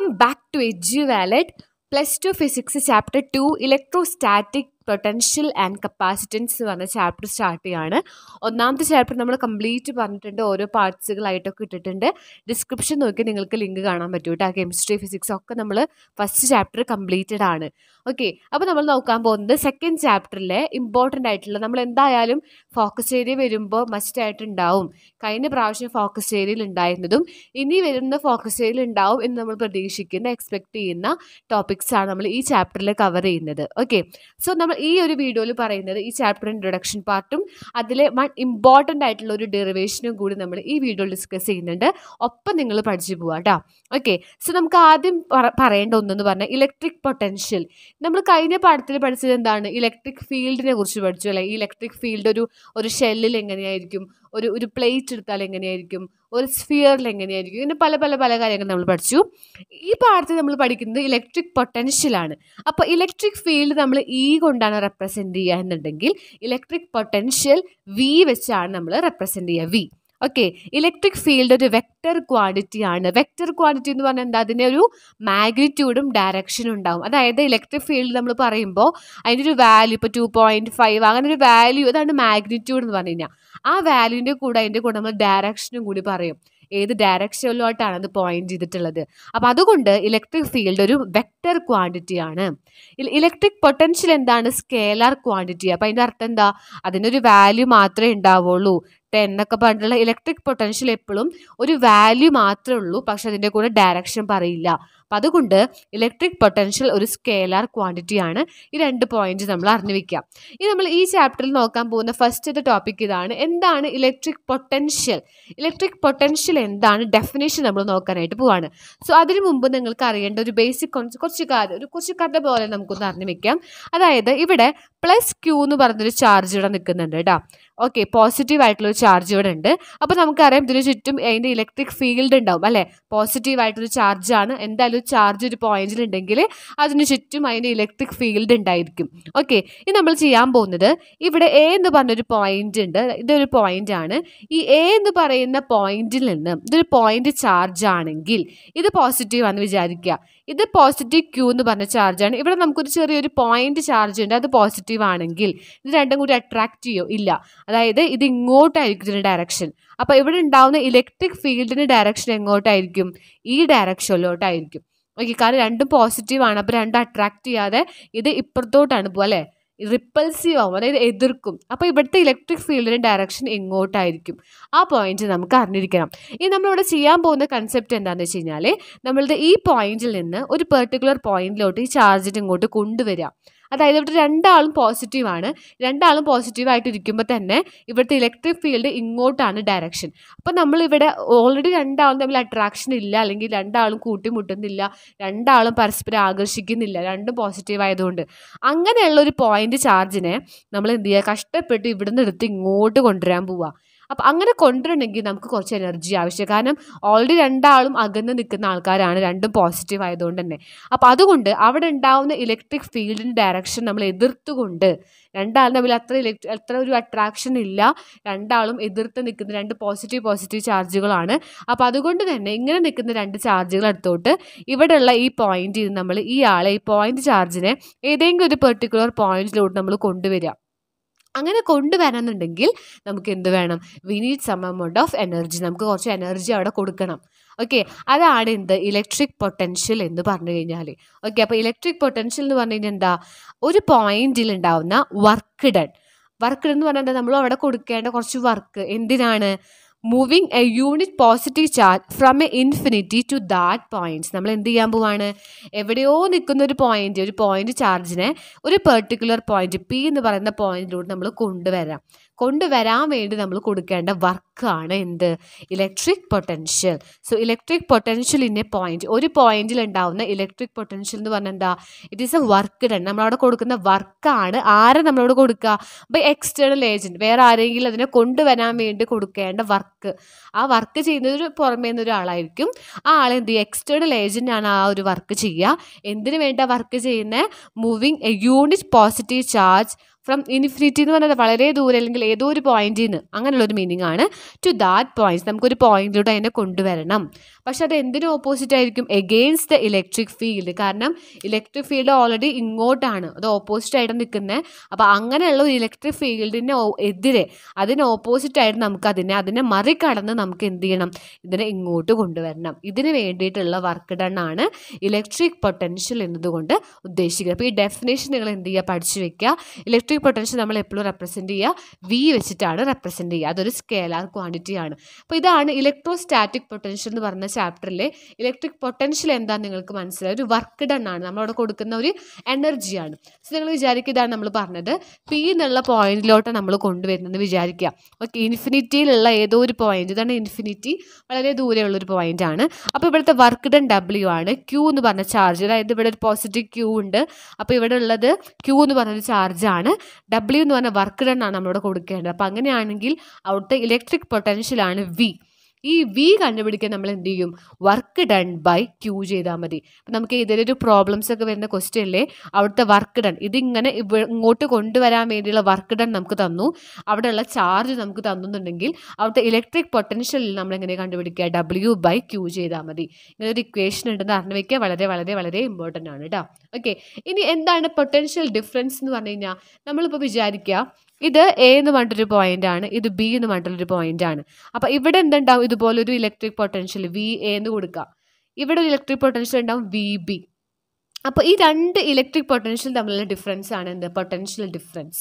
Welcome back to Edu Wallet, Plus 2 Physics Chapter 2 Electrostatic potential and capacitance എന്ന് പറഞ്ഞ chapter start ചെയ്യാണ് ഒന്നാമത്തെ chapter നമ്മൾ കംപ്ലീറ്റ് പറഞ്ഞിട്ടുണ്ട് ഓരോ പാർട്സുകളായിട്ടൊക്കെ ഇട്ടിട്ടുണ്ട് ഡിസ്ക്രിപ്ഷൻ നോക്കി നിങ്ങൾക്ക് ലിങ്ക് കാണാൻ പറ്റും കേട്ടോ കെമിസ്ട്രി ഫിസിക്സ് ഒക്കെ നമ്മൾ ഫസ്റ്റ് ചാപ്റ്റർ കംപ്ലീറ്റഡ് ആണ് ഓക്കെ അപ്പോൾ നമ്മൾ നോക്കാൻ പോകുന്നത് സെക്കൻഡ് ചാപ്റ്ററിലെ ഇമ്പോർട്ടൻ്റ് ആയിട്ടുള്ള നമ്മൾ എന്തായാലും ഫോക്കസ് ഏരിയ വരുമ്പോൾ മസ്റ്റ് ഉണ്ടാവും കഴിഞ്ഞ പ്രാവശ്യം ഫോക്കസ് ഏരിയയിൽ ഉണ്ടായിരുന്നതും ഇനി വരുന്ന ഫോക്കസ് ഏരിയയിൽ ഉണ്ടാവും എന്ന് നമ്മൾ പ്രതീക്ഷിക്കുന്ന എക്സ്പെക്ട് ചെയ്യുന്ന ടോപ്പിക്സാണ് നമ്മൾ ഈ ചാപ്റ്ററിൽ കവർ ചെയ്യുന്നത് ഓക്കെ സോ നമ്മൾ ഈ ഒരു വീഡിയോയിൽ പറയുന്നത് ഈ ചാപ്റ്റർ ഇൻട്രൊഡക്ഷൻ പാർട്ടും അതിലെ വൺ ഇമ്പോർട്ടൻ്റ് ആയിട്ടുള്ള ഒരു ഡെറിവേഷനും കൂടി നമ്മൾ ഈ വീഡിയോയിൽ ഡിസ്കസ് ചെയ്യുന്നുണ്ട് ഒപ്പം നിങ്ങൾ പഠിച്ചു പോവാം കേട്ടോ ഓക്കെ സോ നമുക്ക് ആദ്യം പറയേണ്ട ഒന്നെന്ന് പറഞ്ഞാൽ ഇലക്ട്രിക് പൊട്ടൻഷ്യൽ നമ്മൾ കഴിഞ്ഞ പാഠത്തിൽ പഠിച്ചത് എന്താണ് ഇലക്ട്രിക് ഫീൽഡിനെ കുറിച്ച് പഠിച്ചു അല്ലെ ഇലക്ട്രിക് ഫീൽഡ് ഒരു ഒരു ഷെല്ലിൽ എങ്ങനെയായിരിക്കും ഒരു ഒരു പ്ലേറ്റ് എടുത്താൽ എങ്ങനെയായിരിക്കും ഒരു സ്ഫിയറിൽ എങ്ങനെയായിരിക്കും ഇങ്ങനെ പല പല പല കാര്യങ്ങൾ നമ്മൾ പഠിച്ചു ഈ പാഠത്തിൽ നമ്മൾ പഠിക്കുന്നത് ഇലക്ട്രിക് പൊട്ടൻഷ്യലാണ് അപ്പോൾ ഇലക്ട്രിക് ഫീൽഡ് നമ്മൾ ഇ e കൊണ്ടാണ് റെപ്രസെൻ്റ് ചെയ്യുക എന്നുണ്ടെങ്കിൽ ഇലക്ട്രിക് പൊട്ടൻഷ്യൽ വി വെച്ചാണ് നമ്മൾ റെപ്രസെൻ്റ് ചെയ്യുക വി ഓക്കെ ഇലക്ട്രിക് ഫീൽഡ് ഒരു വെക്റ്റർ ക്വാണ്ടിറ്റി ആണ് വെക്റ്റർ ക്വാണ്ടിറ്റി എന്ന് പറഞ്ഞാൽ എന്താ അതിൻ്റെ ഒരു മാഗ്നിറ്റ്യൂഡും ഡയറക്ഷനും ഉണ്ടാവും അതായത് ഇലക്ട്രിക് ഫീൽഡ് നമ്മൾ പറയുമ്പോൾ അതിൻ്റെ ഒരു വാല്യൂ ഇപ്പോൾ ടു പോയിൻറ്റ് ഫൈവ് അങ്ങനെ ഒരു വാല്യൂ അതാണ് മാഗ്നിറ്റ്യൂഡ് എന്ന് പറഞ്ഞു കഴിഞ്ഞാൽ ആ വാല്യൂവിൻ്റെ കൂടെ അതിൻ്റെ കൂടെ നമ്മൾ ഡയറക്ഷനും കൂടി പറയും ഏത് ഡയറക്ഷനിലോട്ടാണ് അത് പോയിന്റ് ചെയ്തിട്ടുള്ളത് അപ്പം അതുകൊണ്ട് ഇലക്ട്രിക് ഫീൽഡ് ഒരു വെക്റ്റർ ക്വാണ്ടിറ്റി ആണ് ഇലക്ട്രിക് പൊട്ടൻഷ്യൽ എന്താണ് സ്കേലാർ ക്വാണ്ടിറ്റി അപ്പം അതിൻ്റെ അർത്ഥം എന്താ അതിനൊരു വാല്യൂ മാത്രമേ ഉണ്ടാവുള്ളൂ ടെൻ എന്നൊക്കെ പറഞ്ഞിട്ടുള്ള ഇലക്ട്രിക് പൊട്ടൻഷ്യൽ എപ്പോഴും ഒരു വാല്യൂ മാത്രമേ ഉള്ളൂ പക്ഷെ അതിൻ്റെ കൂടെ ഡയറക്ഷൻ പറയില്ല അപ്പം അതുകൊണ്ട് ഇലക്ട്രിക് പൊട്ടൻഷ്യൽ ഒരു സ്കേലാർ ക്വാണ്ടിറ്റിയാണ് ഈ രണ്ട് പോയിന്റ് നമ്മൾ അറിഞ്ഞു വെക്കാം ഇനി നമ്മൾ ഈ ചാപ്റ്ററിൽ നോക്കാൻ പോകുന്ന ഫസ്റ്റത്തെ ടോപ്പിക് ഇതാണ് എന്താണ് ഇലക്ട്രിക് പൊട്ടൻഷ്യൽ ഇലക്ട്രിക് പൊട്ടൻഷ്യൽ എന്താണ് ഡെഫിനേഷൻ നമ്മൾ നോക്കാനായിട്ട് പോവാണ് സോ അതിനു മുമ്പ് നിങ്ങൾക്ക് അറിയേണ്ട ഒരു ബേസിക് കുറച്ച് കാര്യം ഒരു കുറച്ച് കഥ പോലെ നമുക്കൊന്ന് അറിഞ്ഞു വെക്കാം അതായത് ഇവിടെ പ്ലസ് ക്യൂ എന്ന് പറഞ്ഞൊരു ചാർജ് ഇവിടെ നിൽക്കുന്നുണ്ട് കേട്ടോ ഓക്കെ പോസിറ്റീവ് ആയിട്ടുള്ള ഒരു ചാർജ് ഇവിടെ ഉണ്ട് അപ്പോൾ നമുക്കറിയാം ഇതിന് ചുറ്റും അതിൻ്റെ ഇലക്ട്രിക് ഫീൽഡ് ഉണ്ടാവും അല്ലേ പോസിറ്റീവ് ആയിട്ടൊരു ചാർജാണ് എന്തായാലും ഒരു ചാർജ് ഒരു പോയിന്റിൽ ഉണ്ടെങ്കിൽ അതിന് ചുറ്റും അതിൻ്റെ ഇലക്ട്രിക് ഫീൽഡ് ഉണ്ടായിരിക്കും ഓക്കെ ഇനി നമ്മൾ ചെയ്യാൻ പോകുന്നത് ഇവിടെ എ എന്ന് പറഞ്ഞൊരു പോയിന്റ് ഉണ്ട് ഇതൊരു പോയിന്റ് ആണ് ഈ എ എന്ന് പറയുന്ന പോയിന്റിൽ നിന്ന് ഇതൊരു പോയിന്റ് ചാർജ് ആണെങ്കിൽ ഇത് പോസിറ്റീവ് ആണെന്ന് വിചാരിക്കുക ഇത് പോസിറ്റീവ് ക്യൂ എന്ന് പറഞ്ഞ ചാർജാണ് ഇവിടെ നമുക്കൊരു ചെറിയൊരു പോയിന്റ് ചാർജ് ഉണ്ട് അത് പോസിറ്റീവ് ആണെങ്കിൽ ഇത് രണ്ടും കൂടി അട്രാക്റ്റ് ചെയ്യോ ഇല്ല അതായത് ഇത് ഇങ്ങോട്ടായിരിക്കും ഇതിൻ്റെ ഡയറക്ഷൻ അപ്പോൾ ഇവിടെ ഉണ്ടാവുന്ന ഇലക്ട്രിക് ഫീൽഡിൻ്റെ ഡയറക്ഷൻ എങ്ങോട്ടായിരിക്കും ഈ ഡയറക്ഷനിലോട്ടായിരിക്കും ഓക്കെ കാരണം രണ്ടും ആണ് അപ്പോൾ രണ്ടും അട്രാക്റ്റ് ചെയ്യാതെ ഇത് ഇപ്പുറത്തോട്ടാണ് പോകും അല്ലേ റിപ്പൾസീവ് ആവും അതായത് എതിർക്കും അപ്പോൾ ഇവിടുത്തെ ഇലക്ട്രിക് ഫീൽഡിൻ്റെ ഡയറക്ഷൻ എങ്ങോട്ടായിരിക്കും ആ പോയിന്റ് നമുക്ക് അറിഞ്ഞിരിക്കണം ഇനി നമ്മളിവിടെ ചെയ്യാൻ പോകുന്ന കൺസെപ്റ്റ് എന്താണെന്ന് വെച്ച് കഴിഞ്ഞാൽ നമ്മളിത് ഈ പോയിന്റിൽ നിന്ന് ഒരു പെർട്ടിക്കുലർ പോയിന്റിലോട്ട് ഈ ചാർജ് ഇങ്ങോട്ട് കൊണ്ടുവരിക അതായത് ഇവിടെ രണ്ടാളും പോസിറ്റീവാണ് രണ്ടാളും പോസിറ്റീവായിട്ട് ഇരിക്കുമ്പോൾ തന്നെ ഇവിടുത്തെ ഇലക്ട്രിക് ഫീൽഡ് ഇങ്ങോട്ടാണ് ഡയറക്ഷൻ അപ്പോൾ നമ്മളിവിടെ ഓൾറെഡി രണ്ടാളും തമ്മിൽ അട്രാക്ഷൻ ഇല്ല അല്ലെങ്കിൽ രണ്ടാളും കൂട്ടിമുട്ടുന്നില്ല രണ്ടാളും പരസ്പരം ആകർഷിക്കുന്നില്ല രണ്ടും പോസിറ്റീവ് ആയതുകൊണ്ട് അങ്ങനെയുള്ള ഒരു പോയിന്റ് ചാർജിനെ നമ്മൾ എന്ത് ചെയ്യുക കഷ്ടപ്പെട്ട് ഇവിടുന്ന് എടുത്ത് ഇങ്ങോട്ട് കൊണ്ടുവരാൻ പോവുക അപ്പം അങ്ങനെ കൊണ്ടുവരണമെങ്കിൽ നമുക്ക് കുറച്ച് എനർജി ആവശ്യം കാരണം ഓൾറെഡി രണ്ടാളും അകന്ന് നിൽക്കുന്ന ആൾക്കാരാണ് രണ്ടും പോസിറ്റീവ് ആയതുകൊണ്ട് തന്നെ അപ്പം അതുകൊണ്ട് അവിടെ ഉണ്ടാവുന്ന ഇലക്ട്രിക് ഫീൽഡിൻ്റെ ഡയറക്ഷൻ നമ്മൾ എതിർത്തുകൊണ്ട് രണ്ടാളും തമ്മിൽ അത്ര ഇലക്ട്രി അത്ര ഒരു അട്രാക്ഷൻ ഇല്ല രണ്ടാളും എതിർത്ത് നിൽക്കുന്ന രണ്ട് പോസിറ്റീവ് പോസിറ്റീവ് ചാർജുകളാണ് അപ്പോൾ അതുകൊണ്ട് തന്നെ ഇങ്ങനെ നിൽക്കുന്ന രണ്ട് ചാർജുകൾ എടുത്തോട്ട് ഇവിടെയുള്ള ഈ പോയിന്റിൽ നമ്മൾ ഈ ആളെ ഈ പോയിന്റ് ചാർജിനെ ഏതെങ്കിലും ഒരു പെർട്ടിക്കുലർ പോയിന്റിലോട്ട് നമ്മൾ കൊണ്ടുവരിക അങ്ങനെ കൊണ്ടുവരണമെന്നുണ്ടെങ്കിൽ നമുക്ക് എന്ത് വേണം we need some amount of energy നമുക്ക് കുറച്ച് എനർജി അവിടെ കൊടുക്കണം ഓക്കെ അതാണ് എന്ത് ഇലക്ട്രിക് പൊട്ടൻഷ്യൽ എന്ന് പറഞ്ഞു കഴിഞ്ഞാൽ ഓക്കെ അപ്പോൾ ഇലക്ട്രിക് പൊട്ടൻഷ്യൽ എന്ന് പറഞ്ഞു കഴിഞ്ഞാൽ എന്താ ഒരു പോയിന്റിൽ ഉണ്ടാവുന്ന വർക്ക് ഡൺ വർക്ക് ഡൺ എന്ന് പറഞ്ഞാൽ നമ്മൾ അവിടെ കൊടുക്കേണ്ട കുറച്ച് വർക്ക് എന്തിനാണ് moving a unit positive charge from a infinity to that points നമ്മൾ എന്ത് ചെയ്യാൻ പോവാണ് എവിടെയോ നിൽക്കുന്ന ഒരു പോയിന്റ് ഒരു പോയിന്റ് ചാർജിനെ ഒരു പെർട്ടിക്കുലർ പോയിന്റ് പി എന്ന് പറയുന്ന പോയിന്റിലൂടെ നമ്മൾ കൊണ്ടുവരാം കൊണ്ടുവരാൻ വേണ്ടി നമ്മൾ കൊടുക്കേണ്ട വർക്കാണ് എന്ത് electric potential so electric potential in a point ഒരു പോയിന്റിൽ ഉണ്ടാവുന്ന ഇലക്ട്രിക് പൊട്ടൻഷ്യൽ എന്ന് പറഞ്ഞാൽ എന്താ it is a work done നമ്മളവിടെ കൊടുക്കുന്ന വർക്കാണ് ആരെ നമ്മളോട് കൊടുക്കുക ബൈ എക്സ്റ്റേണൽ ഏജൻറ്റ് വേറെ ആരെങ്കിലും അതിനെ കൊണ്ടുവരാൻ വേണ്ടി കൊടുക്കേണ്ട വർക്ക് ആ വർക്ക് ചെയ്യുന്നത് പുറമേ നിന്ന് ഒരാളായിരിക്കും ആ ആൾ എന്ത് ചെയ്യുക എക്സ്റ്റേണൽ ആണ് ആ ഒരു വർക്ക് ചെയ്യുക എന്തിനു വേണ്ട വർക്ക് ചെയ്യുന്ന moving a unit positive charge from infinity എന്ന് പറഞ്ഞാൽ വളരെ ദൂരെ അല്ലെങ്കിൽ ഏതോ ഒരു പോയിന്റിൽ നിന്ന് അങ്ങനെയുള്ള ഒരു മീനിങ് ആണ് ടു ദാറ്റ് പോയിന്റ് നമുക്കൊരു പോയിന്റിലൂടെ അതിനെ കൊണ്ടുവരണം പക്ഷെ അത് എന്തിനു ഓപ്പോസിറ്റ് ആയിരിക്കും എഗെയിൻസ്റ്റ് ദ ഇലക്ട്രിക് ഫീൽഡ് കാരണം ഇലക്ട്രിക് ഫീൽഡ് ഓൾറെഡി ഇങ്ങോട്ടാണ് അത് ഓപ്പോസിറ്റ് ആയിട്ട് നിൽക്കുന്നത് അപ്പോൾ അങ്ങനെയുള്ള ഒരു ഇലക്ട്രിക് ഫീൽഡിന് എതിരെ അതിന് ഓപ്പോസിറ്റ് ആയിട്ട് നമുക്ക് അതിനെ അതിനെ മറികടന്ന് നമുക്ക് എന്ത് ചെയ്യണം ഇതിനെ ഇങ്ങോട്ട് കൊണ്ടുവരണം ഇതിന് വേണ്ടിയിട്ടുള്ള വർക്ക് ഡൺ ആണ് ഇലക്ട്രിക് പൊട്ടൻഷ്യൽ എന്നതുകൊണ്ട് ഉദ്ദേശിക്കുന്നത് അപ്പോൾ ഈ ഡെഫിനേഷൻ നിങ്ങൾ എന്ത് ചെയ്യുക പഠിച്ചു വയ്ക്കുക ഇലക്ട്രിക് പൊട്ടൻഷ്യൽ നമ്മൾ എപ്പോഴും റെപ്രസെൻറ്റ് ചെയ്യുക വി വെച്ചിട്ടാണ് റെപ്രസെൻറ്റ് ചെയ്യുക അതൊരു സ്കേലാർ ആണ് അപ്പോൾ ഇതാണ് ഇലക്ട്രോസ്റ്റാറ്റിക് പൊട്ടൻഷ്യൽ എന്ന് പറഞ്ഞ ചാപ്റ്ററിലെ ഇലക്ട്രിക് പൊട്ടൻഷ്യൽ എന്താണെന്ന് നിങ്ങൾക്ക് മനസ്സിലായി ഒരു വർക്ക് ഡൺ ആണ് നമ്മളവിടെ കൊടുക്കുന്ന ഒരു എനർജിയാണ് സോ നിങ്ങൾ വിചാരിക്കുക ഇതാണ് നമ്മൾ പറഞ്ഞത് പി എന്നുള്ള പോയിന്റിലോട്ട് നമ്മൾ കൊണ്ടുവരുന്നത് വിചാരിക്കുക ഓക്കെ ഇൻഫിനിറ്റിയിലുള്ള ഏതോ ഒരു പോയിന്റ് ഇതാണ് ഇൻഫിനിറ്റി വളരെ ദൂരെയുള്ളൊരു പോയിന്റ് ആണ് അപ്പോൾ ഇവിടുത്തെ വർക്ക് ഡൺ ഡബ്ല്യു ആണ് ക്യൂ എന്ന് പറഞ്ഞ ചാർജ് അതായത് ഇവിടെ ഒരു പോസിറ്റീവ് ക്യൂ ഉണ്ട് അപ്പോൾ ഇവിടെ ഉള്ളത് ക്യൂ എന്ന് പറഞ്ഞൊരു ചാർജാണ് ഡബ്ല്യു എന്ന് പറഞ്ഞാൽ വർക്ക് ഡൺ ആണ് നമ്മളിവിടെ കൊടുക്കേണ്ടത് അപ്പോൾ അങ്ങനെയാണെങ്കിൽ അവിടുത്തെ ഇലക്ട്രിക് പൊട്ടൻഷ്യൽ ആണ് വി ഈ വി കണ്ടുപിടിക്കാൻ നമ്മൾ എന്ത് ചെയ്യും വർക്ക് ഡൺ ബൈ ക്യൂ ചെയ്താൽ മതി അപ്പം നമുക്ക് ഏതെങ്കിലും ഒരു പ്രോബ്ലംസ് ഒക്കെ വരുന്ന അല്ലേ അവിടുത്തെ വർക്ക് ഡൺ ഇതിങ്ങനെ ഇങ്ങോട്ട് കൊണ്ടുവരാൻ വേണ്ടിയുള്ള വർക്ക് ഡൺ നമുക്ക് തന്നു അവിടെയുള്ള ചാർജ് നമുക്ക് തന്നുന്നുണ്ടെങ്കിൽ അവിടുത്തെ ഇലക്ട്രിക് പൊട്ടൻഷ്യലിൽ നമ്മൾ എങ്ങനെ കണ്ടുപിടിക്കുക ഡബ്ല്യു ബൈ ക്യൂ ചെയ്താൽ മതി ഇങ്ങനെ ഒരു ഇക്വേഷൻ ഉണ്ടെന്ന് അറിഞ്ഞു വയ്ക്കുക വളരെ വളരെ വളരെ ഇമ്പോർട്ടൻ്റ് ആണ് കേട്ടോ ഓക്കെ ഇനി എന്താണ് പൊട്ടൻഷ്യൽ ഡിഫറൻസ് എന്ന് പറഞ്ഞു കഴിഞ്ഞാൽ നമ്മളിപ്പോൾ വിചാരിക്കുക ഇത് എ എന്ന് പറഞ്ഞിട്ടൊരു പോയിന്റ് ആണ് ഇത് ബി എന്ന് പറഞ്ഞിട്ടൊരു പോയിന്റ് ആണ് അപ്പോൾ ഇവിടെ എന്തുണ്ടാവും ഇതുപോലൊരു ഇലക്ട്രിക് പൊട്ടൻഷ്യൽ വി എ എന്ന് കൊടുക്കാം ഇവിടെ ഒരു ഇലക്ട്രിക് പൊട്ടൻഷ്യൽ ഉണ്ടാവും വി ബി അപ്പോൾ ഈ രണ്ട് ഇലക്ട്രിക് പൊട്ടൻഷ്യൽ തമ്മിലുള്ള ഡിഫറൻസ് ആണ് എന്ത് potential difference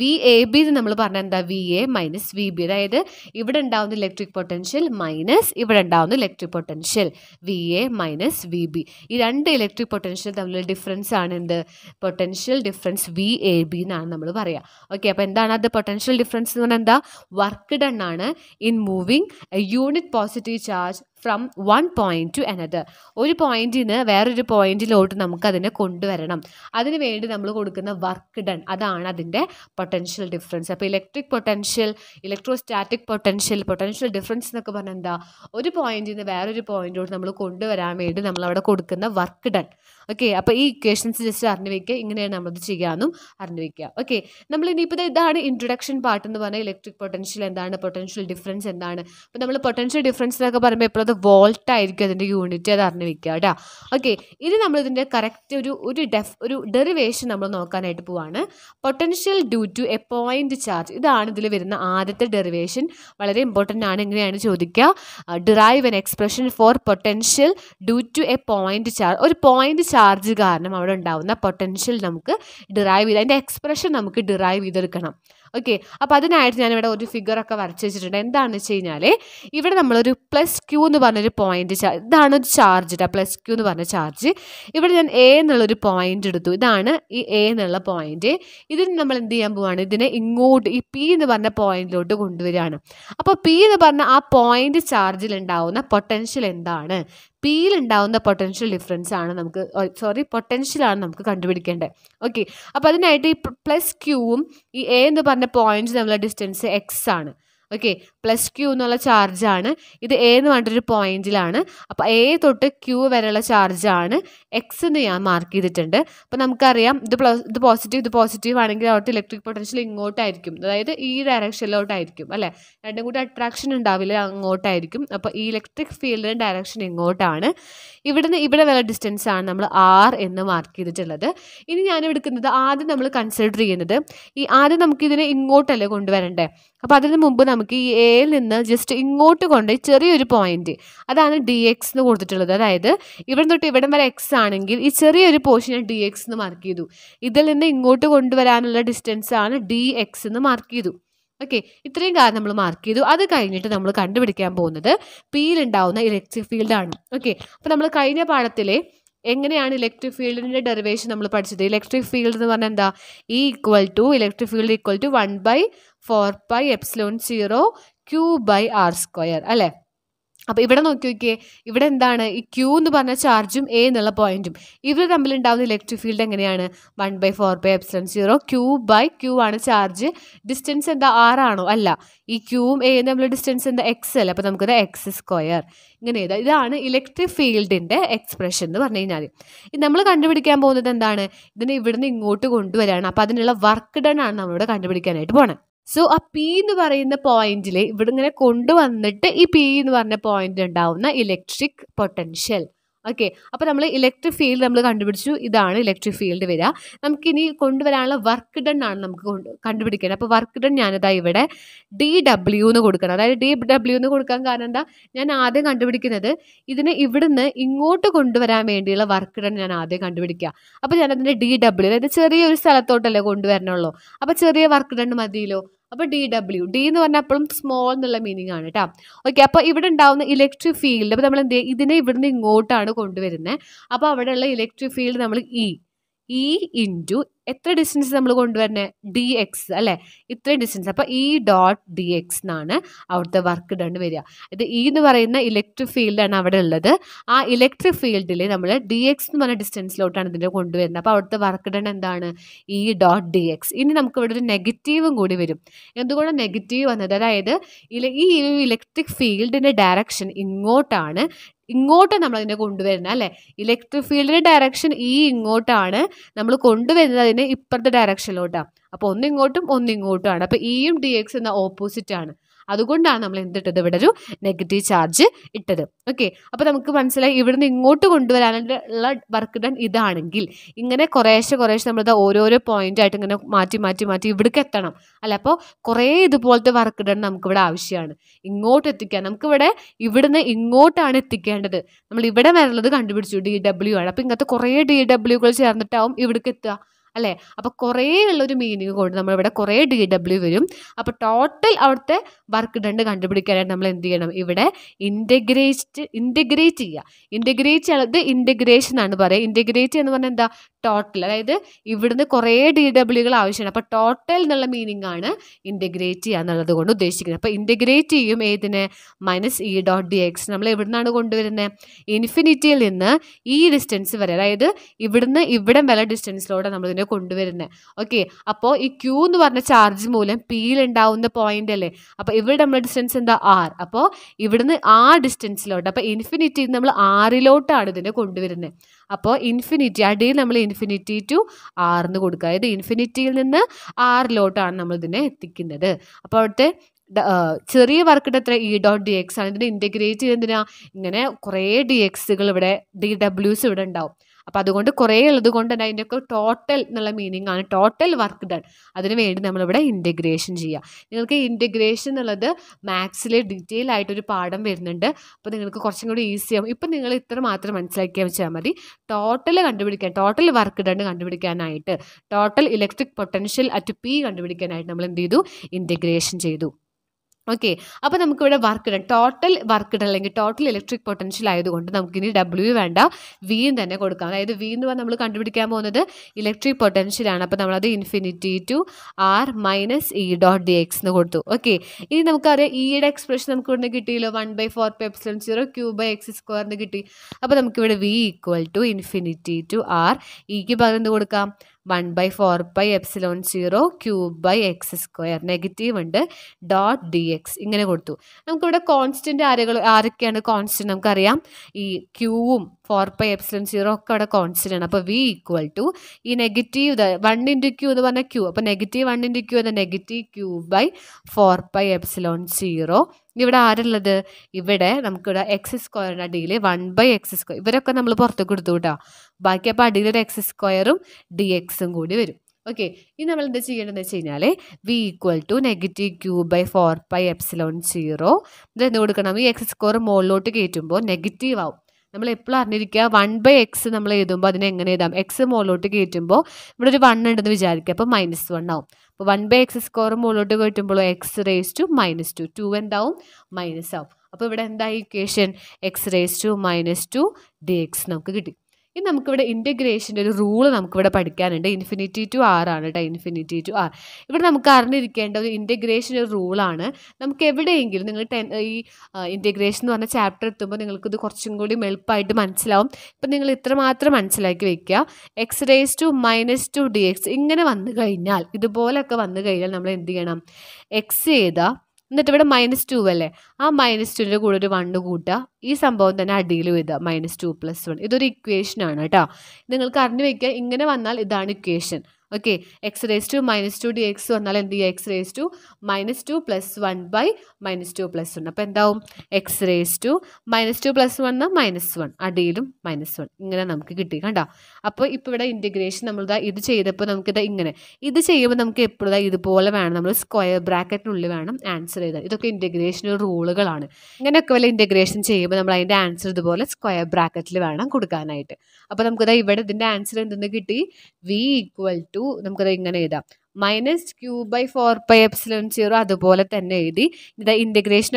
V A B എന്ന് നമ്മൾ പറഞ്ഞ എന്താ V A minus V B അതായത് ഇവിടെ ഉണ്ടാവുന്ന ഇലക്ട്രിക് പൊട്ടൻഷ്യൽ മൈനസ് ഇവിടെ ഉണ്ടാവുന്ന electric potential V A minus V B ഈ രണ്ട് ഇലക്ട്രിക് പൊട്ടൻഷ്യൽ തമ്മിലുള്ള ഡിഫറൻസ് ആണ് എന്ത് potential difference V A B എന്നാണ് നമ്മൾ പറയുക ഓക്കെ അപ്പോൾ എന്താണ് അത് പൊട്ടൻഷ്യൽ ഡിഫറൻസ് എന്ന് പറഞ്ഞാൽ എന്താ വർക്ക് ഡൺ ആണ് in moving a unit positive charge from one point to another ഒരു പോയിന്റിൽ നിന്ന് വേറൊരു പോയിന്റിലോട്ട് അതിനെ കൊണ്ടുവരണം അതിന് വേണ്ടി നമ്മൾ കൊടുക്കുന്ന വർക്ക് ഡൺ അതാണ് അതിൻ്റെ പൊട്ടൻഷ്യൽ ഡിഫറൻസ് അപ്പോൾ electric potential electrostatic potential potential difference എന്നൊക്കെ പറഞ്ഞാൽ എന്താ ഒരു പോയിന്റിൽ നിന്ന് വേറൊരു പോയിന്റിലോട്ട് നമ്മൾ കൊണ്ടുവരാൻ വേണ്ടി നമ്മൾ അവിടെ കൊടുക്കുന്ന വർക്ക് ഡൺ ഓക്കെ അപ്പോൾ ഈ ഇക്വേഷൻസ് ജസ്റ്റ് അറിഞ്ഞു വയ്ക്കുക ഇങ്ങനെയാണ് നമ്മളത് ചെയ്യാമെന്നും അറിഞ്ഞു വയ്ക്കുക ഓക്കെ നമ്മൾ ഇനിയിപ്പോൾ ഇതാണ് ഇൻട്രൊഡക്ഷൻ പാട്ട് എന്ന് പറഞ്ഞാൽ ഇലക്ട്രിക് പൊട്ടൻഷ്യൽ എന്താണ് പൊട്ടൻഷ്യൽ ഡിഫറൻസ് എന്താണ് അപ്പോൾ നമ്മൾ പൊട്ടൻഷ്യൽ ഡിഫറൻസ് എന്നൊക്കെ പറയുമ്പോൾ എപ്പോഴത് വോൾട്ട് ആയിരിക്കും അതിൻ്റെ യൂണിറ്റ് അത് അറിഞ്ഞു വെക്കുക കേട്ടോ ഓക്കെ ഇനി നമ്മൾ കറക്റ്റ് ഒരു ഒരു ഡെഫ് ഒരു ഡെറിവേഷൻ നമ്മൾ നോക്കാനായിട്ട് പോവാണ് potential due to a point charge ഇതാണ് ഇതിൽ വരുന്ന ആദ്യത്തെ ഡെറിവേഷൻ വളരെ ഇമ്പോർട്ടൻ്റ് ആണ് എങ്ങനെയാണ് ചോദിക്കുക derive an expression for potential due to a point charge ഒരു പോയിൻ്റ് ചാർജ് കാരണം അവിടെ ഉണ്ടാവുന്ന പൊട്ടൻഷ്യൽ നമുക്ക് ഡിറൈവ് ചെയ്ത് അതിൻ്റെ എക്സ്പ്രഷൻ നമുക്ക് ഡിറൈവ് ചെയ്തെടുക്കണം ഓക്കെ അപ്പോൾ അതിനായിട്ട് ഞാനിവിടെ ഒരു ഫിഗറൊക്കെ വരച്ച് വെച്ചിട്ടുണ്ട് എന്താണെന്ന് വെച്ച് കഴിഞ്ഞാൽ ഇവിടെ നമ്മളൊരു പ്ലസ് ക്യൂ എന്ന് പറഞ്ഞൊരു പോയിന്റ് ഇതാണ് ഒരു ചാർജ് കേട്ടോ പ്ലസ് ക്യൂ എന്ന് പറഞ്ഞ ചാർജ് ഇവിടെ ഞാൻ എ എന്നുള്ളൊരു പോയിന്റ് എടുത്തു ഇതാണ് ഈ എ എന്നുള്ള പോയിന്റ് ഇതിന് നമ്മൾ എന്ത് ചെയ്യാൻ പോവാണ് ഇതിനെ ഇങ്ങോട്ട് ഈ പി എന്ന് പറഞ്ഞ പോയിന്റിലോട്ട് കൊണ്ടുവരികയാണ് അപ്പോൾ പി എന്ന് പറഞ്ഞ ആ പോയിന്റ് ചാർജിൽ ഉണ്ടാവുന്ന പൊട്ടൻഷ്യൽ എന്താണ് പിയിലുണ്ടാവുന്ന പൊട്ടൻഷ്യൽ ഡിഫറൻസ് ആണ് നമുക്ക് സോറി പൊട്ടൻഷ്യൽ ആണ് നമുക്ക് കണ്ടുപിടിക്കേണ്ടത് ഓക്കെ അപ്പോൾ അതിനായിട്ട് ഈ പ്ലസ് ക്യൂവും ഈ എ എന്ന് പറഞ്ഞ പോയിന്റ്സ് തമ്മിലുള്ള ഡിസ്റ്റൻസ് എക്സ് ആണ് ഓക്കെ പ്ലസ് ക്യൂ എന്നുള്ള ചാർജാണ് ഇത് എ എന്ന് പറഞ്ഞിട്ടൊരു പോയിന്റിലാണ് അപ്പോൾ എ തൊട്ട് ക്യൂ വരെയുള്ള ചാർജാണ് എക്സ് എന്ന് ഞാൻ മാർക്ക് ചെയ്തിട്ടുണ്ട് അപ്പോൾ നമുക്കറിയാം ഇത് പ്ലസ് ഇത് പോസിറ്റീവ് ഇത് പോസിറ്റീവ് ആണെങ്കിൽ അവിടുത്തെ ഇലക്ട്രിക് പൊട്ടൻഷ്യൽ ഇങ്ങോട്ടായിരിക്കും അതായത് ഈ ഡയറക്ഷനിലോട്ടായിരിക്കും അല്ലേ രണ്ടും കൂടി അട്രാക്ഷൻ ഉണ്ടാവില്ല അങ്ങോട്ടായിരിക്കും അപ്പോൾ ഈ ഇലക്ട്രിക് ഫീൽഡിൻ്റെ ഡയറക്ഷൻ ഇങ്ങോട്ടാണ് ഇവിടുന്ന് ഇവിടെ വരെ ഡിസ്റ്റൻസ് ആണ് നമ്മൾ ആർ എന്ന് മാർക്ക് ചെയ്തിട്ടുള്ളത് ഇനി ഞാൻ എടുക്കുന്നത് ആദ്യം നമ്മൾ കൺസിഡർ ചെയ്യുന്നത് ഈ ആദ്യം നമുക്കിതിനെ ഇങ്ങോട്ടല്ലേ കൊണ്ടുവരണ്ടേ അപ്പോൾ അതിന് മുമ്പ് നമുക്ക് ഈ എയിൽ നിന്ന് ജസ്റ്റ് ഇങ്ങോട്ട് കൊണ്ട് ചെറിയൊരു പോയിന്റ് അതാണ് ഡി എക്സ് എന്ന് കൊടുത്തിട്ടുള്ളത് അതായത് ഇവിടെ തൊട്ട് ഇവിടം വരെ എക്സ് ആണെങ്കിൽ ഈ ചെറിയൊരു പോർഷൻ ഡി എക്സ് എന്ന് മാർക്ക് ചെയ്തു ഇതിൽ നിന്ന് ഇങ്ങോട്ട് കൊണ്ടുവരാനുള്ള ഡിസ്റ്റൻസ് ആണ് ഡി എക്സ് എന്ന് മാർക്ക് ചെയ്തു ഓക്കെ ഇത്രയും കാര്യം നമ്മൾ മാർക്ക് ചെയ്തു അത് കഴിഞ്ഞിട്ട് നമ്മൾ കണ്ടുപിടിക്കാൻ പോകുന്നത് ഉണ്ടാവുന്ന ഇലക്ട്രിക് ഫീൽഡാണ് ഓക്കെ അപ്പോൾ നമ്മൾ കഴിഞ്ഞ പാഠത്തിലെ എങ്ങനെയാണ് ഇലക്ട്രിക് ഫീൽഡിൻ്റെ ഡെറിവേഷൻ നമ്മൾ പഠിച്ചത് ഇലക്ട്രിക് ഫീൽഡ് എന്ന് പറഞ്ഞാൽ എന്താ E equal to electric field equal to one by four pi epsilon zero Q by R square അല്ലേ അപ്പോൾ ഇവിടെ നോക്കി നോക്കിയേ ഇവിടെ എന്താണ് ഈ ക്യൂ എന്ന് പറഞ്ഞ ചാർജും എ എന്നുള്ള പോയിന്റും ഇവർ തമ്മിൽ ഉണ്ടാകുന്ന ഇലക്ട്രിക് ഫീൽഡ് എങ്ങനെയാണ് one by four by epsilon zero Q by Q ആണ് ചാർജ് ഡിസ്റ്റൻസ് എന്താ ആറാണോ അല്ല ഈ ക്യൂവും എയും തമ്മിലുള്ള ഡിസ്റ്റൻസ് എന്താ എക്സ് അല്ല അപ്പോൾ നമുക്കത് എക്സ് സ്ക്വയർ ഇങ്ങനെ ചെയ്താൽ ഇതാണ് ഇലക്ട്രിക് ഫീൽഡിൻ്റെ എക്സ്പ്രഷൻ എന്ന് പറഞ്ഞു കഴിഞ്ഞാൽ നമ്മൾ കണ്ടുപിടിക്കാൻ പോകുന്നത് എന്താണ് ഇതിനെ ഇവിടുന്ന് ഇങ്ങോട്ട് കൊണ്ടുവരാണ് അപ്പോൾ അതിനുള്ള വർക്ക് ഡൺ ആണ് നമ്മളിവിടെ കണ്ടുപിടിക്കാനായിട്ട് പോകണം സോ ആ പി എന്ന് പറയുന്ന പോയിന്റിൽ ഇവിടെ ഇങ്ങനെ കൊണ്ടുവന്നിട്ട് ഈ പി എന്ന് പറഞ്ഞ പോയിന്റ് ഉണ്ടാവുന്ന ഇലക്ട്രിക് പൊട്ടൻഷ്യൽ ഓക്കെ അപ്പോൾ നമ്മൾ ഇലക്ട്രിക് ഫീൽഡ് നമ്മൾ കണ്ടുപിടിച്ചു ഇതാണ് ഇലക്ട്രിക് ഫീൽഡ് വരിക നമുക്കിനി കൊണ്ടുവരാനുള്ള വർക്ക് ഡൺ ആണ് നമുക്ക് കണ്ടുപിടിക്കേണ്ടത് അപ്പോൾ വർക്ക് ഡൺ ഞാനിതാ ഇവിടെ ഡി ഡബ്ല്യു എന്ന് കൊടുക്കണം അതായത് ഡി ഡബ്ല്യു എന്ന് കൊടുക്കാൻ കാരണം എന്താ ഞാൻ ആദ്യം കണ്ടുപിടിക്കുന്നത് ഇതിനെ ഇവിടുന്ന് ഇങ്ങോട്ട് കൊണ്ടുവരാൻ വേണ്ടിയുള്ള വർക്ക് ഡൺ ഞാൻ ആദ്യം കണ്ടുപിടിക്കുക അപ്പോൾ ഞാനതിൻ്റെ ഡി ഡബ്ല്യു അതായത് ചെറിയൊരു സ്ഥലത്തോട്ടല്ലേ കൊണ്ടുവരണുള്ളൂ അപ്പോൾ ചെറിയ വർക്ക് ഡൺ മതിയല്ലോ അപ്പോൾ ഡി ഡബ്ല്യു ഡി എന്ന് പറഞ്ഞാൽ അപ്പോഴും സ്മോൾ എന്നുള്ള മീനിങ് ആണ് കേട്ടോ ഓക്കെ അപ്പോൾ ഇവിടെ ഉണ്ടാവുന്ന ഇലക്ട്രിക് ഫീൽഡ് അപ്പോൾ നമ്മൾ എന്ത് ചെയ്യുക ഇതിനെ ഇവിടുന്ന് ഇങ്ങോട്ടാണ് കൊണ്ടുവരുന്നത് അപ്പോൾ അവിടെയുള്ള ഇലക്ട്രിക് ഫീൽഡ് നമ്മൾ ഇ ഇ e ഇൻറ്റു എത്ര ഡിസ്റ്റൻസ് നമ്മൾ കൊണ്ടുവരണേ ഡി എക്സ് അല്ലേ ഇത്രയും ഡിസ്റ്റൻസ് അപ്പോൾ E e dot D X എന്നാണ് അവിടുത്തെ വർക്ക് ഡൺ വരിക ഇത് ഇ e എന്ന് പറയുന്ന ഇലക്ട്രിക് ഫീൽഡാണ് അവിടെ ഉള്ളത് ആ ഇലക്ട്രിക് ഫീൽഡിൽ നമ്മൾ ഡി എക്സ് എന്ന് പറഞ്ഞ ഡിസ്റ്റൻസിലോട്ടാണ് ഇതിൻ്റെ കൊണ്ടുവരുന്നത് അപ്പോൾ അവിടുത്തെ വർക്ക് ഡൺ എന്താണ് ഇ ഡോട്ട് ഡി എക്സ് ഇനി നമുക്ക് ഇവിടെ ഒരു നെഗറ്റീവും കൂടി വരും എന്തുകൊണ്ട് നെഗറ്റീവ് വന്നത് അതായത് ഈ ഇലക്ട്രിക് ഫീൽഡിൻ്റെ ഡയറക്ഷൻ ഇങ്ങോട്ടാണ് ഇങ്ങോട്ട് നമ്മൾ അതിനെ കൊണ്ടുവരുന്നത് അല്ലേ ഇലക്ട്രിക് ഫീൽഡിന്റെ ഡയറക്ഷൻ ഈ ഇങ്ങോട്ടാണ് നമ്മൾ കൊണ്ടുവരുന്നത് അതിന് ഇപ്പുറത്തെ ഡയറക്ഷനിലോട്ടാണ് അപ്പോൾ ഒന്ന് ഇങ്ങോട്ടും ഒന്ന് അപ്പൊ അപ്പോൾ ഇയും ഡി എക്സ് എന്ന ഓപ്പോസിറ്റ് ആണ് അതുകൊണ്ടാണ് നമ്മൾ എന്തിട്ടത് ഇവിടെ ഒരു നെഗറ്റീവ് ചാർജ് ഇട്ടത് ഓക്കെ അപ്പോൾ നമുക്ക് മനസ്സിലായി ഇവിടുന്ന് ഇങ്ങോട്ട് കൊണ്ടുവരാനുള്ള വർക്ക് ഡൺ ഇതാണെങ്കിൽ ഇങ്ങനെ കുറേശ്ശെ കുറേശ്ശെ നമ്മളിത് ഓരോരോ പോയിന്റ് ആയിട്ട് ഇങ്ങനെ മാറ്റി മാറ്റി മാറ്റി ഇവിടേക്ക് എത്തണം അല്ല അപ്പോൾ കുറേ ഇതുപോലത്തെ വർക്ക് ഡൺ നമുക്കിവിടെ ആവശ്യമാണ് ഇങ്ങോട്ട് എത്തിക്കാൻ നമുക്കിവിടെ ഇവിടുന്ന് ഇങ്ങോട്ടാണ് എത്തിക്കേണ്ടത് നമ്മൾ ഇവിടെ വരുന്നത് കണ്ടുപിടിച്ചു ഡി ഡബ്ല്യു ആണ് അപ്പോൾ ഇങ്ങനത്തെ കുറേ ഡി ഡബ്ല്യുകൾ ചേർന്നിട്ടാവും ഇവിടേക്ക് എത്തുക അല്ലേ അപ്പോൾ കുറേ ഉള്ളൊരു മീനിങ് കൊണ്ട് നമ്മളിവിടെ കുറേ ഡി ഡബ്ല്യു വരും അപ്പോൾ ടോട്ടൽ അവിടുത്തെ വർക്ക് ഡണ്ട് കണ്ടുപിടിക്കാനായിട്ട് നമ്മൾ എന്ത് ചെയ്യണം ഇവിടെ ഇൻറ്റഗ്രേറ്റ് ഇൻറ്റഗ്രേറ്റ് ചെയ്യുക ഇൻറ്റഗ്രേറ്റ് ചെയ്യുന്നത് ഇൻറ്റഗ്രേഷൻ ആണ് പറയുക ഇൻറ്റഗ്രേറ്റ് എന്ന് പറഞ്ഞാൽ എന്താ ടോട്ടൽ അതായത് ഇവിടുന്ന് കുറേ ഡി ഡബ്ല്യൂകൾ ആവശ്യമാണ് അപ്പോൾ ടോട്ടൽ എന്നുള്ള മീനിങ് ആണ് ഇൻറ്റഗ്രേറ്റ് ചെയ്യുക എന്നുള്ളത് കൊണ്ട് ഉദ്ദേശിക്കുന്നത് അപ്പോൾ ഇൻറ്റഗ്രേറ്റ് ചെയ്യും ഏതിനെ minus E dot D X നമ്മൾ എവിടുന്നാണ് കൊണ്ടുവരുന്നത് ഇൻഫിനിറ്റിയിൽ നിന്ന് ഈ ഡിസ്റ്റൻസ് വരെ അതായത് ഇവിടുന്ന് ഇവിടം വരെ ഡിസ്റ്റൻസിലൂടെ നമ്മൾ ഇതിനെ കൊണ്ടുവരുന്നത് ഓക്കെ അപ്പോൾ ഈ ക്യൂ എന്ന് പറഞ്ഞ ചാർജ് മൂലം പിയിലുണ്ടാവുന്ന പോയിന്റ് അല്ലേ അപ്പോൾ ഇവിടെ നമ്മുടെ ഡിസ്റ്റൻസ് എന്താ ആർ അപ്പോൾ ഇവിടുന്ന് ആ ഡിസ്റ്റൻസിലോട്ട് അപ്പോൾ ഇൻഫിനിറ്റി നമ്മൾ ആറിലോട്ടാണ് ഇതിനെ കൊണ്ടുവരുന്നത് അപ്പോൾ ഇൻഫിനിറ്റി അടിയിൽ നമ്മൾ ഇൻഫിനിറ്റി ടു ആർ എന്ന് കൊടുക്കുക അതായത് ഇൻഫിനിറ്റിയിൽ നിന്ന് ആറിലോട്ടാണ് നമ്മളിതിനെ എത്തിക്കുന്നത് അപ്പോൾ അവിടുത്തെ ചെറിയ വർക്കിട്ട് എത്ര E e dot D X ആണ് ഇതിനെ ഇൻറ്റഗ്രേറ്റ് ചെയ്തെന്തിനാ ഇങ്ങനെ കുറേ ഡി എക്സുകൾ ഇവിടെ ഡി ഡബ്ല്യൂസ് ഇവിടെ ഉണ്ടാവും അപ്പം അതുകൊണ്ട് കുറേ ഉള്ളത് കൊണ്ട് തന്നെ അതിൻ്റെയൊക്കെ ടോട്ടൽ എന്നുള്ള മീനിങ് ആണ് ടോട്ടൽ വർക്ക് ഡൺ അതിന് വേണ്ടി നമ്മളിവിടെ ഇൻറ്റഗ്രേഷൻ ചെയ്യുക നിങ്ങൾക്ക് ഇൻറ്റഗ്രേഷൻ എന്നുള്ളത് മാത്സിലെ ഡീറ്റെയിൽ ആയിട്ടൊരു പാഠം വരുന്നുണ്ട് അപ്പോൾ നിങ്ങൾക്ക് കുറച്ചും കൂടി ഈസി ആവും ഇപ്പം നിങ്ങൾ ഇത്ര മാത്രം മനസ്സിലാക്കിയാൽ വെച്ചാൽ മതി ടോട്ടൽ കണ്ടുപിടിക്കാൻ ടോട്ടൽ വർക്ക് ഡൺ കണ്ടുപിടിക്കാനായിട്ട് total electric potential at P കണ്ടുപിടിക്കാനായിട്ട് നമ്മൾ എന്ത് ചെയ്തു ഇൻറ്റഗ്രേഷൻ ചെയ്തു ഓക്കെ അപ്പോൾ നമുക്കിവിടെ വർക്ക് ഇടാം ടോട്ടൽ വർക്ക് ഇടം അല്ലെങ്കിൽ ടോട്ടൽ ഇലക്ട്രിക് പൊട്ടൻഷ്യൽ ആയതുകൊണ്ട് നമുക്കിനി ഡബ്ല്യു വേണ്ട വിയും തന്നെ കൊടുക്കാം അതായത് വി എന്ന് പറഞ്ഞാൽ നമ്മൾ കണ്ടുപിടിക്കാൻ പോകുന്നത് ഇലക്ട്രിക് പൊട്ടൻഷ്യലാണ് അപ്പോൾ നമ്മളത് infinity to R minus E dot D X എന്ന് കൊടുത്തു ഓക്കെ ഇനി നമുക്കറിയാം ഇയുടെ e എക്സ്പ്രഷൻ നമുക്ക് ഇവിടുന്ന് കിട്ടിയല്ലോ one by four epsilon zero Q by X സ്ക്വയറിന് കിട്ടി അപ്പോൾ നമുക്കിവിടെ V equal to infinity to R ഇക്ക് പകരം എന്ത് കൊടുക്കാം one by four by epsilon zero cube by X square negative ഉണ്ട് ഡോട്ട് ഡി എക്സ് ഇങ്ങനെ കൊടുത്തു നമുക്കിവിടെ കോൺസ്റ്റൻറ്റ് ആരുകൾ ആരൊക്കെയാണ് കോൺസ്റ്റൻ്റ് നമുക്കറിയാം ഈ ക്യൂവും ഫോർ പൈ എപ്സിലൻ സീറോ ഒക്കെ അവിടെ കോൺസ്റ്റൻ്റ് ആണ് അപ്പോൾ വി ഈക്വൽ ടു ഈ നെഗറ്റീവ് വൺ ഇൻറ്റു ക്യൂ എന്ന് പറഞ്ഞാൽ ക്യൂ അപ്പോൾ നെഗറ്റീവ് വൺ ഇൻറ്റു ക്യൂ എന്ന negative Q by four pi epsilon zero ഇവിടെ ആരുള്ളത് ഇവിടെ നമുക്കിവിടെ എക്സ് സ്ക്വയറിൻ്റെ അടിയിൽ വൺ ബൈ എക്സ് സ്ക്വയർ ഇവരൊക്കെ നമ്മൾ പുറത്ത് കൊടുത്തു കേട്ടോ ബാക്കി അപ്പോൾ അടിയിൽ ഒരു എക്സ് സ്ക്വയറും ഡി എക്സും കൂടി വരും ഓക്കെ ഇനി നമ്മൾ എന്താ ചെയ്യേണ്ടതെന്ന് വെച്ച് കഴിഞ്ഞാൽ V equal to negative Q by four by epsilon zero ഇത് എന്ത് കൊടുക്കണം ഈ എക്സ് സ്ക്വയർ മുകളിലോട്ട് കയറ്റുമ്പോൾ നെഗറ്റീവ് ആവും നമ്മൾ എപ്പോഴും അറിഞ്ഞിരിക്കുക വൺ ബൈ എക്സ് നമ്മൾ എഴുതുമ്പോൾ അതിനെ എങ്ങനെ എഴുതാം എക്സ് മുകളിലോട്ട് കയറ്റുമ്പോൾ ഇവിടെ ഒരു വൺ ഉണ്ടെന്ന് വിചാരിക്കുക അപ്പോൾ മൈനസ് വൺ ആവും അപ്പോൾ വൺ ബൈ എക്സ് സ്ക്വയർ മുകളിലോട്ട് കയറ്റുമ്പോൾ X raise to minus two two എന്താവും മൈനസ് ആവും അപ്പോൾ ഇവിടെ എന്താ equation X raise to minus two D X നമുക്ക് കിട്ടി ഇനി നമുക്കിവിടെ ഇൻറ്റഗ്രേഷൻ്റെ ഒരു റൂള് നമുക്കിവിടെ പഠിക്കാനുണ്ട് ഇൻഫിനിറ്റി ടു ആർ ആണ് കേട്ടോ ഇൻഫിനിറ്റി ടു ആർ ഇവിടെ നമുക്ക് അറിഞ്ഞിരിക്കേണ്ട ഒരു ഇൻറ്റഗ്രേഷൻ ഒരു റൂളാണ് നമുക്ക് എവിടെയെങ്കിലും നിങ്ങൾ ടെൻ ഈ ഇൻറ്റഗ്രേഷൻ എന്ന് പറഞ്ഞ ചാപ്റ്റർ എത്തുമ്പോൾ നിങ്ങൾക്കിത് കുറച്ചും കൂടി എളുപ്പമായിട്ട് മനസ്സിലാവും ഇപ്പം നിങ്ങൾ ഇത്രമാത്രം മനസ്സിലാക്കി വെക്കുക X raise to minus two D X ഇങ്ങനെ വന്നു കഴിഞ്ഞാൽ ഇതുപോലെയൊക്കെ വന്നു കഴിഞ്ഞാൽ നമ്മൾ എന്ത് ചെയ്യണം എക്സ് ചെയ്താൽ എന്നിട്ട് ഇവിടെ മൈനസ് ടു അല്ലേ ആ മൈനസ് ടുവിൻ്റെ കൂടെ ഒരു വണ്ണ് കൂട്ടുക ഈ സംഭവം തന്നെ അടിയിൽ വരിക മൈനസ് ടു പ്ലസ് വൺ ഇതൊരു ഇക്വേഷനാണ് കേട്ടോ നിങ്ങൾക്ക് അറിഞ്ഞു വയ്ക്കുക ഇങ്ങനെ വന്നാൽ ഇതാണ് equation okay X raise to minus two D X വന്നാൽ എന്ത് ചെയ്യുക X raise to minus two plus one by minus two plus one അപ്പോൾ എന്താവും X raise to minus two plus one എന്നാൽ മൈനസ് വൺ അടിയിലും മൈനസ് വൺ ഇങ്ങനെ നമുക്ക് കിട്ടി കണ്ടോ അപ്പോൾ ഇപ്പോൾ ഇവിടെ ഇൻറ്റഗ്രേഷൻ നമ്മളിതാ ഇത് ചെയ്തപ്പോൾ നമുക്കിത് ഇങ്ങനെ ഇത് ചെയ്യുമ്പോൾ നമുക്ക് എപ്പോഴും ഇതുപോലെ വേണം നമ്മൾ സ്ക്വയർ ബ്രാക്കറ്റിനുള്ളിൽ വേണം ആൻസർ ചെയ്താൽ ഇതൊക്കെ ഇൻറ്റഗ്രേഷൻ റൂൾ റൂളുകളാണ് ഇങ്ങനെയൊക്കെ വല്ല ഇൻറ്റഗ്രേഷൻ ചെയ്യുമ്പോൾ നമ്മൾ അതിൻ്റെ ആൻസർ ഇതുപോലെ സ്ക്വയർ ബ്രാക്കറ്റിൽ വേണം കൊടുക്കാനായിട്ട് അപ്പോൾ നമുക്കത് ഇവിടെ ഇതിൻ്റെ ആൻസർ എന്തെന്ന് കിട്ടി വി ഈക്വൽ ടു നമുക്കത് ഇങ്ങനെ എഴുതാം minus Q by four pi epsilon zero അതുപോലെ തന്നെ എഴുതി ഇതാ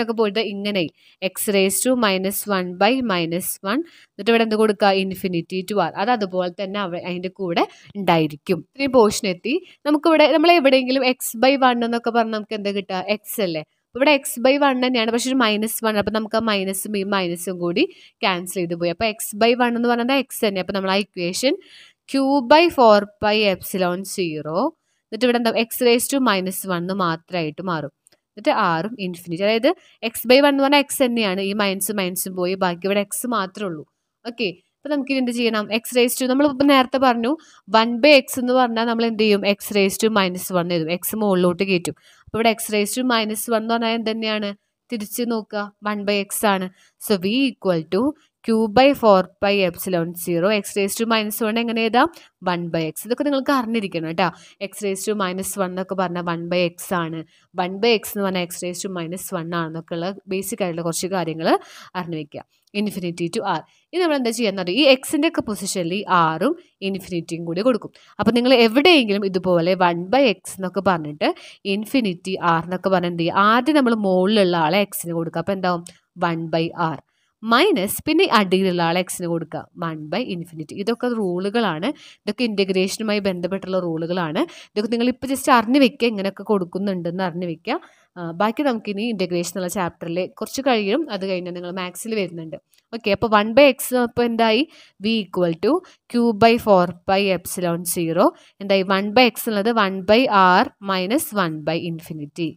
ഒക്കെ പോയിട്ട് ഇങ്ങനെ X raise to minus one by minus one എന്നിട്ട് ഇവിടെ എന്ത് കൊടുക്കുക ഇൻഫിനിറ്റി ടു ആർ അത് അതുപോലെ തന്നെ അവ അതിൻ്റെ കൂടെ ഉണ്ടായിരിക്കും ഇത്രയും പോർഷൻ എത്തി നമുക്കിവിടെ നമ്മൾ എവിടെയെങ്കിലും എക്സ് ബൈ വൺ എന്നൊക്കെ പറഞ്ഞാൽ നമുക്ക് എന്താ കിട്ടുക എക്സ് അല്ലേ ഇവിടെ എക്സ് ബൈ വൺ തന്നെയാണ് പക്ഷെ ഒരു മൈനസ് വൺ അപ്പോൾ നമുക്ക് ആ മൈനസും ഈ മൈനസും കൂടി ക്യാൻസൽ ചെയ്ത് പോയി അപ്പോൾ എക്സ് ബൈ വൺ എന്ന് പറയുന്നത് എക്സ് തന്നെ അപ്പോൾ നമ്മൾ ആ equation Q by four by epsilon zero എന്നിട്ട് ഇവിടെ എന്താ X raise to minus one എന്ന് മാത്രമായിട്ട് മാറും എന്നിട്ട് ആറും ഇൻഫിനിറ്റി അതായത് എക്സ് ബൈ വൺ എന്ന് പറഞ്ഞാൽ എക്സ് തന്നെയാണ് ഈ മൈനസും മൈനസും പോയി ബാക്കി ഇവിടെ എക്സ് മാത്രമേ ഉള്ളൂ ഓക്കെ അപ്പം നമുക്ക് ഇനി എന്ത് ചെയ്യണം എക്സ് റേസ് ടു നമ്മൾ ഇപ്പം നേരത്തെ പറഞ്ഞു വൺ ബൈ എക്സ് എന്ന് പറഞ്ഞാൽ നമ്മൾ എന്ത് ചെയ്യും X raise to minus one എഴുതും എക്സ് മുകളിലോട്ട് കയറ്റും അപ്പം ഇവിടെ X raise to minus one എന്ന് പറഞ്ഞാൽ എന്ത് തന്നെയാണ് തിരിച്ച് നോക്കുക വൺ ബൈ എക്സ് ആണ് so V equal to Q by four by epsilon zero X raise to minus one എങ്ങനെ എഴുതാം വൺ ബൈ എക്സ് ഇതൊക്കെ നിങ്ങൾക്ക് അറിഞ്ഞിരിക്കണം കേട്ടോ X raise to minus one എന്നൊക്കെ പറഞ്ഞാൽ വൺ ബൈ എക്സ് ആണ് വൺ ബൈ എക്സ് എന്ന് പറഞ്ഞാൽ X raise to minus one ആണെന്നൊക്കെ ഉള്ള ബേസിക് ആയിട്ടുള്ള കുറച്ച് കാര്യങ്ങൾ അറിഞ്ഞു വയ്ക്കുക ഇൻഫിനിറ്റി ടു ആർ ഇത് നമ്മൾ എന്താ ചെയ്യാന്ന് എന്നറിയാം ഈ എക്സിൻ്റെ ഒക്കെ പൊസിഷനിൽ ഈ ആറും ഇൻഫിനിറ്റിയും കൂടി കൊടുക്കും അപ്പോൾ നിങ്ങൾ എവിടെയെങ്കിലും ഇതുപോലെ വൺ ബൈ എക്സ് എന്നൊക്കെ പറഞ്ഞിട്ട് ഇൻഫിനിറ്റി ആർ എന്നൊക്കെ പറഞ്ഞാൽ എന്ത് ചെയ്യുക ആദ്യം നമ്മൾ മുകളിലുള്ള ആളെ എക്സിന് കൊടുക്കുക അപ്പോൾ എന്താവും വൺ ബൈ ആർ മൈനസ് പിന്നെ അടിയിലുള്ള ആൾ എക്സിന് കൊടുക്കുക വൺ ബൈ ഇൻഫിനിറ്റി ഇതൊക്കെ റൂളുകളാണ് ഇതൊക്കെ ഇൻറ്റഗ്രേഷനുമായി ബന്ധപ്പെട്ടുള്ള റൂളുകളാണ് ഇതൊക്കെ നിങ്ങൾ ഇപ്പോൾ ജസ്റ്റ് അറിഞ്ഞു വെക്കുക ഇങ്ങനെയൊക്കെ കൊടുക്കുന്നുണ്ടെന്ന് അറിഞ്ഞു വെക്കുക ബാക്കി നമുക്കിനി ഇൻറ്റഗ്രേഷൻ എന്നുള്ള ചാപ്റ്ററിൽ കുറച്ച് കഴിയും അത് കഴിഞ്ഞാൽ നിങ്ങൾ മാത്സിൽ വരുന്നുണ്ട് ഓക്കെ അപ്പോൾ വൺ ബൈ എക്സ് അപ്പോൾ എന്തായി V equal to Q by four by epsilon zero എന്തായി വൺ ബൈ എക്സ് എന്നുള്ളത് one by R minus one by infinity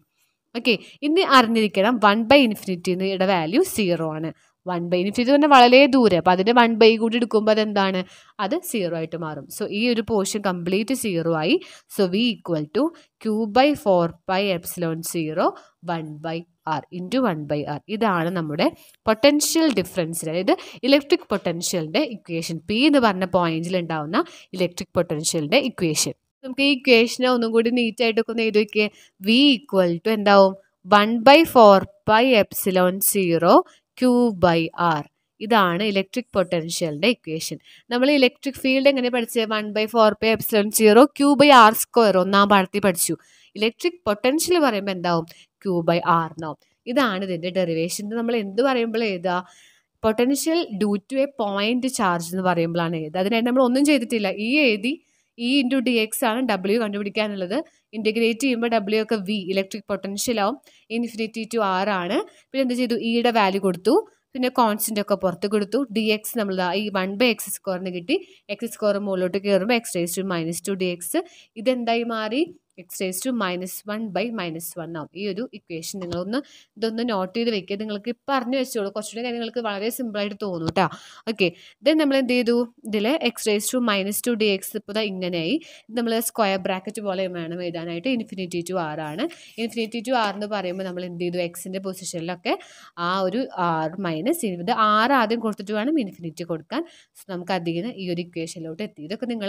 okay ഇനി അറിഞ്ഞിരിക്കണം വൺ ബൈ ഇൻഫിനിറ്റിയുടെ വാല്യൂ സീറോ ആണ് വൺ ബൈ ഇൻഫിനിറ്റി പറഞ്ഞാൽ വളരെ ദൂരെ അപ്പോൾ അതിൻ്റെ വൺ ബൈ കൂടി എടുക്കുമ്പോൾ അതെന്താണ് അത് സീറോ ആയിട്ട് മാറും സോ ഈ ഒരു പോർഷൻ കംപ്ലീറ്റ് സീറോ ആയി so V equal to Q by four by epsilon zero one by R into one by R ഇതാണ് നമ്മുടെ പൊട്ടൻഷ്യൽ ഡിഫറൻസ് അതായത് ഇലക്ട്രിക് പൊട്ടൻഷ്യലിൻ്റെ ഇക്വേഷൻ പി എന്ന് പറഞ്ഞ പോയിന്റിൽ ഉണ്ടാവുന്ന ഇലക്ട്രിക് പൊട്ടൻഷ്യലിൻ്റെ ഇക്വേഷൻ നമുക്ക് ഈ ഇക്വേഷനെ ഒന്നും കൂടി നീറ്റായിട്ടൊക്കെ ഒന്ന് എഴുതി വയ്ക്കുക വി ഈക്വൽ ടു എന്താവും one by four by epsilon zero Q by R ഇതാണ് ഇലക്ട്രിക് പൊട്ടൻഷ്യലിൻ്റെ ഇക്വേഷൻ നമ്മൾ ഇലക്ട്രിക് ഫീൽഡ് എങ്ങനെ പഠിച്ചത് one by four pi epsilon zero Q by R square ഒന്നാം പാഠത്തിൽ പഠിച്ചു ഇലക്ട്രിക് പൊട്ടൻഷ്യൽ പറയുമ്പോൾ എന്താവും ക്യൂ ബൈ എന്നാവും ഇതാണ് ഇതിൻ്റെ ഡെറിവേഷൻ നമ്മൾ എന്ത് പറയുമ്പോൾ ഏതാ potential due to a point charge എന്ന് പറയുമ്പോഴാണ് എഴുതുക അതിനായിട്ട് നമ്മൾ ഒന്നും ചെയ്തിട്ടില്ല ഈ എഴുതി ഇ ഇൻറ്റു ഡി എക്സ് ആണ് ഡബ്ല്യു കണ്ടുപിടിക്കാനുള്ളത് ഇൻറ്റഗ്രേറ്റ് ചെയ്യുമ്പോൾ ഡബ്ല്യു ഒക്കെ വി ഇലക്ട്രിക് പൊട്ടൻഷ്യൽ ആവും ഇൻഫിനിറ്റി ടു ആർ ആണ് പിന്നെ എന്ത് ചെയ്തു ഇയുടെ e വാല്യൂ കൊടുത്തു പിന്നെ കോൺസ്റ്റൻ്റ് ഒക്കെ പുറത്ത് കൊടുത്തു ഡി എക്സ് നമ്മൾ ഈ വൺ ബൈ എക്സ് സ്ക്വയറിന് കിട്ടി എക്സ് സ്ക്വയർ മുകളിലോട്ട് കയറുമ്പോൾ x raise to minus two D x ഇതെന്തായി മാറി x raise to minus one by minus one ആവും ഈ ഒരു ഇക്വേഷൻ നിങ്ങളൊന്ന് ഇതൊന്ന് നോട്ട് ചെയ്ത് വെക്കുക നിങ്ങൾക്ക് ഇപ്പം അറിഞ്ഞു വെച്ചോളൂ കുറച്ചുകൂടി കാര്യങ്ങൾക്ക് വളരെ സിമ്പിളായിട്ട് തോന്നും കേട്ടോ ഓക്കെ ദെൻ നമ്മൾ എന്ത് ചെയ്തു ഇതിൽ x raise to minus two D x ഇപ്പോൾ ഇതാ ഇങ്ങനെയായി നമ്മൾ സ്ക്വയർ ബ്രാക്കറ്റ് പോലെ വേണം എഴുതാനായിട്ട് ഇൻഫിനിറ്റി ടു ആർ ആണ് ഇൻഫിനിറ്റി ടു ആർ എന്ന് പറയുമ്പോൾ നമ്മൾ എന്ത് ചെയ്തു എക്സിൻ്റെ പൊസിഷനിലൊക്കെ ആ ഒരു ആർ മൈനസ് ഇത് ആർ ആദ്യം കൊടുത്തിട്ട് വേണം ഇൻഫിനിറ്റി കൊടുക്കാൻ സോ നമുക്ക് അധികം ഈ ഒരു ഇക്വേഷനിലോട്ട് എത്തി ഇതൊക്കെ നിങ്ങൾ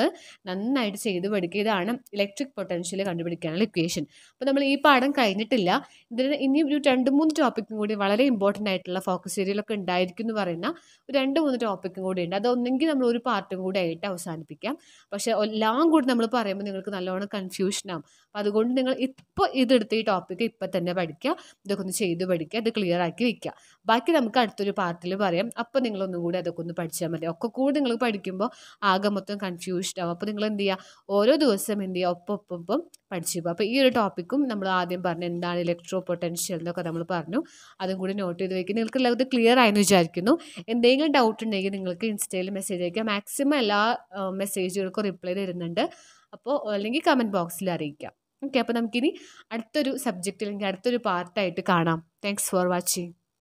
നന്നായിട്ട് ചെയ്ത് പഠിക്കുക ഇതാണ് ഇലക്ട്രിക് പൊട്ടൻഷ്യൽ കണ്ടു കണ്ടുപിടിക്കാനുള്ള ഇക്വേഷൻ അപ്പോൾ നമ്മൾ ഈ പാഠം കഴിഞ്ഞിട്ടില്ല ഇതിന് ഇനിയും ഒരു രണ്ട് മൂന്ന് ടോപ്പിക്കും കൂടി വളരെ ഇമ്പോർട്ടൻ്റ് ആയിട്ടുള്ള ഫോക്കസ് ഏരിയയിലൊക്കെ ഉണ്ടായിരിക്കും എന്ന് പറയുന്ന ഒരു രണ്ട് മൂന്ന് ടോപ്പിക്കും കൂടി ഉണ്ട് അതൊന്നെങ്കിൽ നമ്മൾ ഒരു പാർട്ടും കൂടി ആയിട്ട് അവസാനിപ്പിക്കാം പക്ഷേ എല്ലാം കൂടി നമ്മൾ പറയുമ്പോൾ നിങ്ങൾക്ക് നല്ലോണം കൺഫ്യൂഷനാകും അപ്പം അതുകൊണ്ട് നിങ്ങൾ ഇപ്പോൾ ഇതെടുത്ത് ഈ ടോപ്പിക്ക് ഇപ്പം തന്നെ പഠിക്കുക ഇതൊക്കെ ഒന്ന് ചെയ്ത് പഠിക്കുക ഇത് ക്ലിയർ ആക്കി വയ്ക്കുക ബാക്കി നമുക്ക് അടുത്തൊരു പാർട്ടിൽ പറയാം അപ്പോൾ നിങ്ങളൊന്നും കൂടി അതൊക്കെ ഒന്ന് പഠിച്ചാൽ മതി ഒക്കെ കൂടി നിങ്ങൾ പഠിക്കുമ്പോൾ ആകെ മൊത്തം കൺഫ്യൂഷനാകും ആവും അപ്പോൾ നിങ്ങൾ എന്ത് ചെയ്യുക ഓരോ ദിവസം എന്ത് ചെയ്യുക ഒപ്പം ഒപ്പം പഠിച്ചു പോകും അപ്പോൾ ഈ ഒരു ടോപ്പിക്കും നമ്മൾ ആദ്യം പറഞ്ഞു എന്താണ് ഇലക്ട്രോ പൊട്ടൻഷ്യൽ എന്നൊക്കെ നമ്മൾ പറഞ്ഞു അതും കൂടി നോട്ട് ചെയ്ത് വയ്ക്കും നിങ്ങൾക്ക് എല്ലാവരും ക്ലിയർ ആയെന്ന് വിചാരിക്കുന്നു എന്തെങ്കിലും ഡൗട്ട് ഉണ്ടെങ്കിൽ നിങ്ങൾക്ക് ഇൻസ്റ്റയിൽ മെസ്സേജ് അയക്കുക മാക്സിമം എല്ലാ മെസ്സേജുകൾക്കും റിപ്ലൈ തരുന്നുണ്ട് അപ്പോൾ അല്ലെങ്കിൽ കമൻറ്റ് ബോക്സിൽ അറിയിക്കാം ഓക്കെ അപ്പോൾ നമുക്കിനി അടുത്തൊരു സബ്ജക്റ്റ് അല്ലെങ്കിൽ അടുത്തൊരു പാർട്ടായിട്ട് കാണാം താങ്ക്സ് ഫോർ വാച്ചിങ്